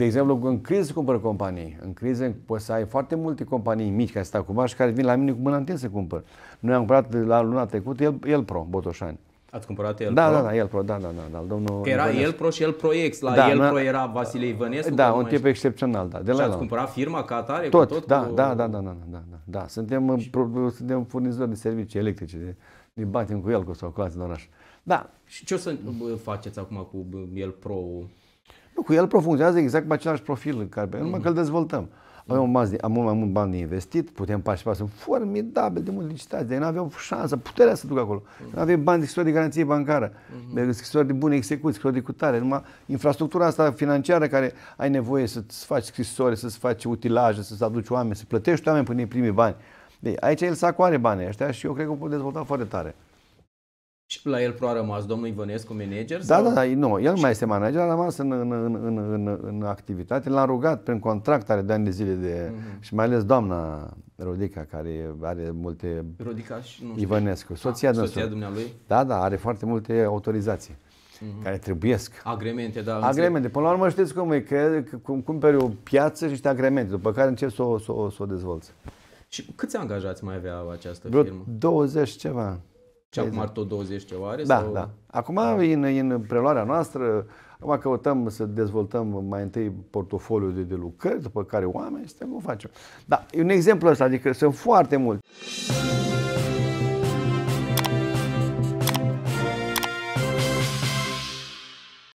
De exemplu, în criză cumpără companii. În criză poți să ai foarte multe companii mici care stau bani și care vin la mine cu mâna întinsă să cumpăr. Noi am cumpărat la luna trecută el, el Pro, Botoșani. Ați cumpărat el da, Pro? Da, da, da el Pro, da, da, da, da domnul era Ivănescu. el Pro și el Proiex, la da, el Pro era Vasile Ivănescu. Da, un tip excepțional, da. De la și ați cumpărat firma ca atare? Tot, cu tot da, cu... da, da, da, da, da, da, da. da suntem, și... pro, suntem furnizori de servicii electrice, de, ne batem cu el cu sau cu alții în oraș. Da. Și ce o să faceți acum cu el Pro? Nu, cu el profunzează exact pe același profil, în care, numai că îl mhm. dezvoltăm. Avem un bani, am mai mult bani de investit, putem participa, sunt formidabil de mult licitați, dar nu aveau șansa, puterea să ducă acolo. Mm. Nu aveam bani de scrisori de garanție bancară, mm -hmm. de scrisori de bune execuții, scrisori de cutare, numai infrastructura asta financiară care ai nevoie să-ți faci scrisori, să-ți faci utilaje, să-ți aduci oameni, să plătești oameni până îi primi bani. Deci aici el sacoare banii ăștia și eu cred că o pot dezvolta foarte tare. La el pro a rămas domnul Ivănescu, manager? Da, sau? da, da, nu. El mai este manager, a rămas în, în, în, în, în, în activitate. l a rugat prin contract, are de ani de zile de... Mm-hmm. Și mai ales doamna Rodica, care are multe... Rodica și nu știu. Ivănescu, soția, a, ah, soția dumnealui. Da, da, are foarte multe autorizații. Mm-hmm. care trebuiesc. Agremente, da. Agremente. Până la urmă știți cum e, că, cum cumperi o piață și niște agremente, după care încep să o, să, o, să o dezvolți. Și câți angajați mai avea această Vreo firmă? 20 ceva. Ce acum ar tot 20 ceva are? Da, sau? da. Acum, da. În, în preluarea noastră, acum căutăm să dezvoltăm mai întâi portofoliul de, de lucrări, după care oameni, suntem, o facem. Da, e un exemplu ăsta, adică sunt foarte mulți.